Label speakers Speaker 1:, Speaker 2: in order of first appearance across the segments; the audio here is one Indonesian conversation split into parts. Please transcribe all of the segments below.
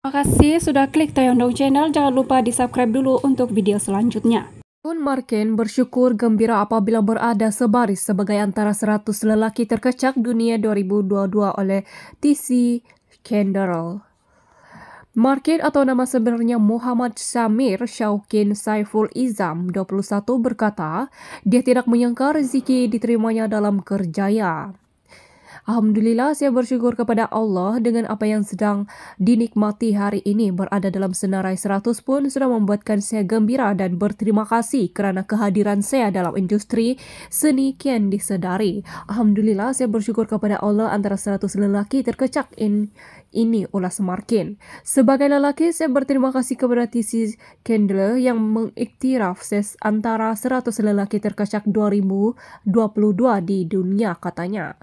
Speaker 1: Terima kasih sudah klik Toyondong Channel. Jangan lupa di subscribe dulu untuk video selanjutnya. Tun Marken bersyukur gembira apabila berada sebaris sebagai antara 100 lelaki terkecak dunia 2022 oleh TC Kendall. Market atau nama sebenarnya Muhammad Samir Syaukin Saiful Izam, 21, berkata, dia tidak menyangka rezeki diterimanya dalam kerjaya. Alhamdulillah saya bersyukur kepada Allah dengan apa yang sedang dinikmati hari ini berada dalam senarai 100 pun sudah membuatkan saya gembira dan berterima kasih kerana kehadiran saya dalam industri seni kian disedari. Alhamdulillah saya bersyukur kepada Allah antara 100 lelaki terkecak in ini ulas Markin. Sebagai lelaki, saya berterima kasih kepada TC Kendler yang mengiktiraf ses antara 100 lelaki terkacak 2022 di dunia katanya.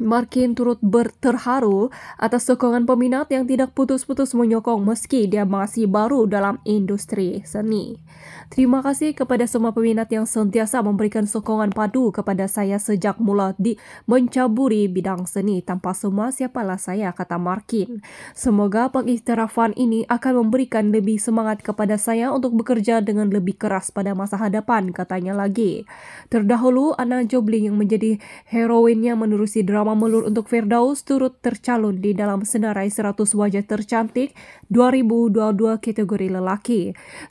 Speaker 1: Markin turut berterharu atas sokongan peminat yang tidak putus-putus menyokong meski dia masih baru dalam industri seni. Terima kasih kepada semua peminat yang sentiasa memberikan sokongan padu kepada saya sejak mula di mencaburi bidang seni tanpa semua siapalah saya, kata Markin. Semoga pengiktirafan ini akan memberikan lebih semangat kepada saya untuk bekerja dengan lebih keras pada masa hadapan, katanya lagi. Terdahulu, Anna Jobling yang menjadi heroinnya menerusi drama melur untuk Firdaus turut tercalon di dalam senarai 100 wajah tercantik 2022 kategori lelaki.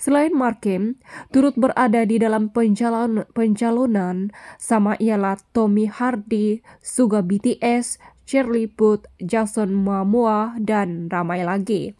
Speaker 1: Selain Markim, turut berada di dalam pencalon, pencalonan sama ialah Tommy Hardy, Suga BTS, Shirley Put, Jason Momoa, dan ramai lagi.